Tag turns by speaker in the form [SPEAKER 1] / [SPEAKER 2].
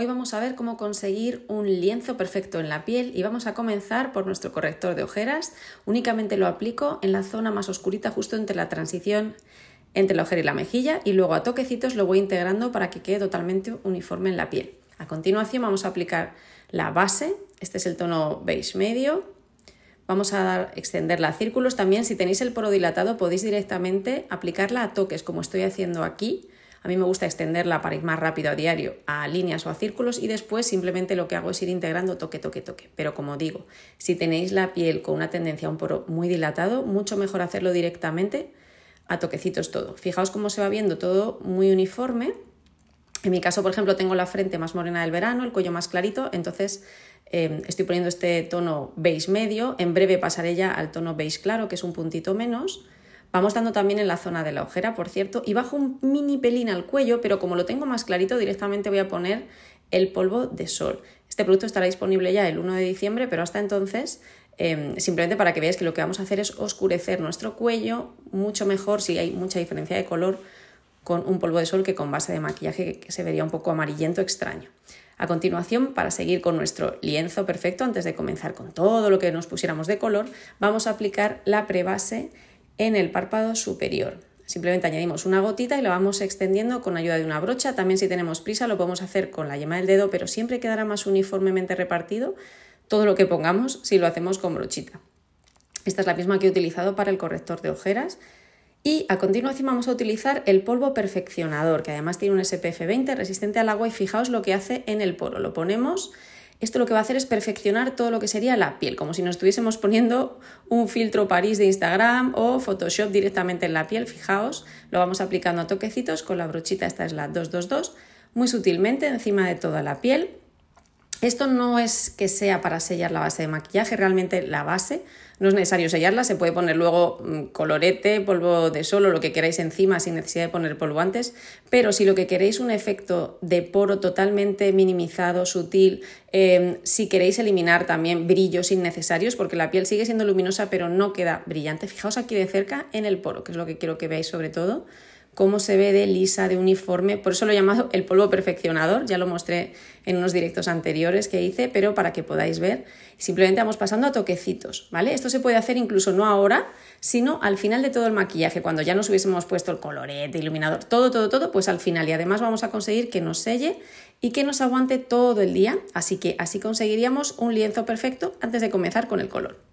[SPEAKER 1] Hoy vamos a ver cómo conseguir un lienzo perfecto en la piel y vamos a comenzar por nuestro corrector de ojeras. Únicamente lo aplico en la zona más oscurita justo entre la transición entre la ojera y la mejilla y luego a toquecitos lo voy integrando para que quede totalmente uniforme en la piel. A continuación vamos a aplicar la base, este es el tono beige medio. Vamos a extenderla a círculos también. Si tenéis el poro dilatado podéis directamente aplicarla a toques como estoy haciendo aquí a mí me gusta extenderla para ir más rápido a diario a líneas o a círculos y después simplemente lo que hago es ir integrando toque, toque, toque. Pero como digo, si tenéis la piel con una tendencia a un poro muy dilatado, mucho mejor hacerlo directamente a toquecitos todo. Fijaos cómo se va viendo todo muy uniforme. En mi caso, por ejemplo, tengo la frente más morena del verano, el cuello más clarito, entonces em, estoy poniendo este tono beige medio. En breve pasaré ya al tono beige claro, que es un puntito menos Vamos dando también en la zona de la ojera, por cierto, y bajo un mini pelín al cuello, pero como lo tengo más clarito, directamente voy a poner el polvo de sol. Este producto estará disponible ya el 1 de diciembre, pero hasta entonces, em, simplemente para que veáis que lo que vamos a hacer es oscurecer nuestro cuello mucho mejor si hay mucha diferencia de color con un polvo de sol que con base de maquillaje que se vería un poco amarillento extraño. A continuación, para seguir con nuestro lienzo perfecto, antes de comenzar con todo lo que nos pusiéramos de color, vamos a aplicar la prebase en el párpado superior. Simplemente añadimos una gotita y lo vamos extendiendo con ayuda de una brocha. También si tenemos prisa lo podemos hacer con la yema del dedo, pero siempre quedará más uniformemente repartido todo lo que pongamos si lo hacemos con brochita. Esta es la misma que he utilizado para el corrector de ojeras. Y a continuación vamos a utilizar el polvo perfeccionador, que además tiene un SPF 20 resistente al agua y fijaos lo que hace en el poro. Lo ponemos esto lo que va a hacer es perfeccionar todo lo que sería la piel, como si nos estuviésemos poniendo un filtro París de Instagram o Photoshop directamente en la piel. Fijaos, lo vamos aplicando a toquecitos con la brochita, esta es la 222, muy sutilmente encima de toda la piel. Esto no es que sea para sellar la base de maquillaje, realmente la base no es necesario sellarla, se puede poner luego mm, colorete, polvo de sol o lo que queráis encima sin necesidad de poner polvo antes, pero si lo que queréis un efecto de poro totalmente minimizado, sutil, em, si queréis eliminar también brillos innecesarios, porque la piel sigue siendo luminosa pero no queda brillante, fijaos aquí de cerca en el poro, que es lo que quiero que veáis sobre todo cómo se ve de lisa, de uniforme, por eso lo he llamado el polvo perfeccionador, ya lo mostré en unos directos anteriores que hice, pero para que podáis ver, simplemente vamos pasando a toquecitos, ¿vale? Esto se puede hacer incluso no ahora, sino al final de todo el maquillaje, cuando ya nos hubiésemos puesto el colorete, iluminador, todo, todo, todo, pues al final y además vamos a conseguir que nos selle y que nos aguante todo el día, así que así conseguiríamos un lienzo perfecto antes de comenzar con el color.